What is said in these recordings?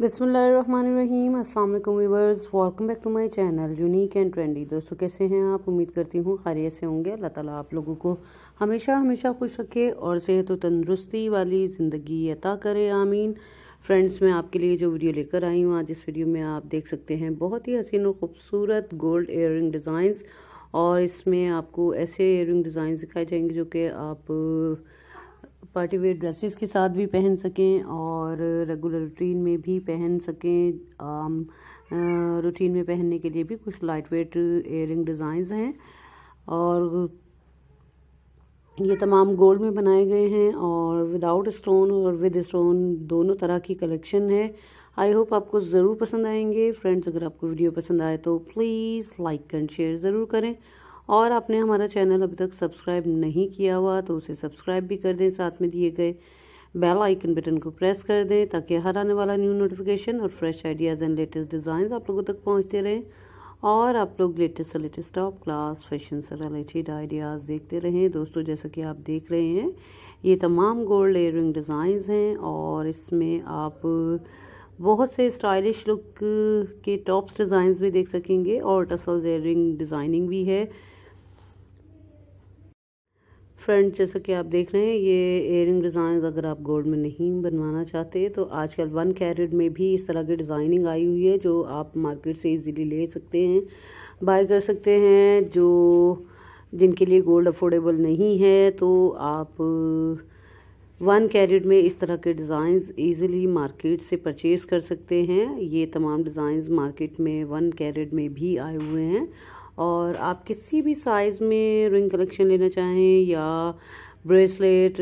बसमीम अल्लाम viewers welcome back to my channel unique and trendy दोस्तों कैसे हैं आप उम्मीद करती हूँ खैरियत से होंगे अल्लाह ताला आप लोगों को हमेशा हमेशा खुश रखे और सेहत व तंदरुस्ती वाली ज़िंदगी अता करे आमीन फ्रेंड्स मैं आपके लिए जो वीडियो लेकर आई हूँ आज इस वीडियो में आप देख सकते हैं बहुत ही हसीन और ख़ूबसूरत गोल्ड एयर डिज़ाइंस और इसमें आपको ऐसे एयर डिज़ाइन दिखाए जाएंगे जो कि आप पार्टी वेयर ड्रेसिस के साथ भी पहन सकें और और रेगुलर रूटीन में भी पहन सकें आम रूटीन में पहनने के लिए भी कुछ लाइट वेट एयरिंग डिज़ाइंस हैं और ये तमाम गोल्ड में बनाए गए हैं और विदाउट स्टोन और विद स्टोन दोनों तरह की कलेक्शन है आई होप आपको ज़रूर पसंद आएंगे फ्रेंड्स अगर आपको वीडियो पसंद आए तो प्लीज़ लाइक एंड शेयर ज़रूर करें और आपने हमारा चैनल अभी तक सब्सक्राइब नहीं किया हुआ तो उसे सब्सक्राइब भी कर दें साथ में दिए गए बेल आइकन बटन को प्रेस कर दें ताकि हर आने वाला न्यू नोटिफिकेशन और fresh ideas and latest design आप लोगों तक पहुँचते रहें और आप लोग लेटेस्ट से लेटेस्ट टॉप क्लास फैशन से रिलेटेड आइडियाज़ देखते रहें दोस्तों जैसा कि आप देख रहे हैं ये तमाम गोल्ड एयरिंग डिज़ाइंस हैं और इसमें आप बहुत से स्टाइलिश लुक के टॉप्स डिज़ाइंस भी देख सकेंगे और टसल एयरिंग डिज़ाइनिंग भी है फ्रेंड जैसा कि आप देख रहे हैं ये एयरिंग डिज़ाइन अगर आप गोल्ड में नहीं बनवाना चाहते तो आजकल वन कैरेट में भी इस तरह की डिज़ाइनिंग आई हुई है जो आप मार्केट से इजीली ले सकते हैं बाय कर सकते हैं जो जिनके लिए गोल्ड अफोर्डेबल नहीं है तो आप वन कैरेट में इस तरह के डिज़ाइंस इजीली मार्केट से परचेज़ कर सकते हैं ये तमाम डिज़ाइंस मार्केट में वन कैरेट में भी आए हुए हैं और आप किसी भी साइज़ में रिंग कलेक्शन लेना चाहें या bracelet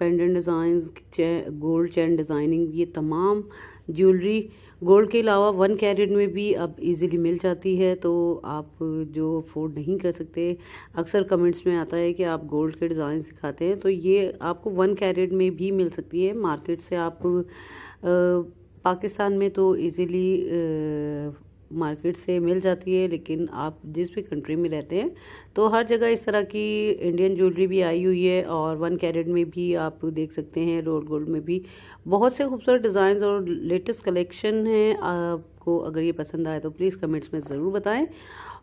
pendant design gold chain designing ये तमाम ज्वेलरी गोल्ड के अलावा वन कैरेट में भी अब इजीली मिल जाती है तो आप जो अफोर्ड नहीं कर सकते अक्सर कमेंट्स में आता है कि आप गोल्ड के डिज़ाइन सिखाते हैं तो ये आपको वन कैरेट में भी मिल सकती है मार्केट से आप आ, पाकिस्तान में तो इजीली मार्केट से मिल जाती है लेकिन आप जिस भी कंट्री में रहते हैं तो हर जगह इस तरह की इंडियन ज्वेलरी भी आई हुई है और वन कैरेट में भी आप देख सकते हैं रोड गोल्ड में भी बहुत से खूबसूरत डिज़ाइन और लेटेस्ट कलेक्शन हैं आपको अगर ये पसंद आए तो प्लीज़ कमेंट्स में ज़रूर बताएं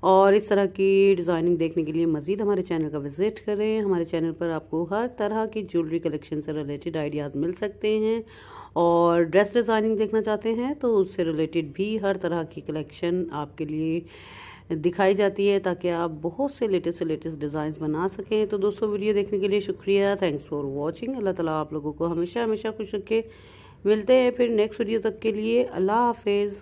और इस तरह की डिज़ाइनिंग देखने के लिए मज़ीद हमारे चैनल का विज़िट करें हमारे चैनल पर आपको हर तरह की ज्वेलरी कलेक्शन से रिलेटेड आइडियाज़ मिल सकते हैं और ड्रेस डिज़ाइनिंग देखना चाहते हैं तो उससे रिलेटेड भी हर तरह की कलेक्शन आपके लिए दिखाई जाती है ताकि आप बहुत से लेटेस्ट से लेटेस्ट डिज़ाइंस बना सकें तो दोस्तों वीडियो देखने के लिए शुक्रिया थैंक्स फॉर वॉचिंग अल्लाह ताला आप लोगों को हमेशा हमेशा खुश रखे मिलते हैं फिर नेक्स्ट वीडियो तक के लिए अल्लाह हाफिज़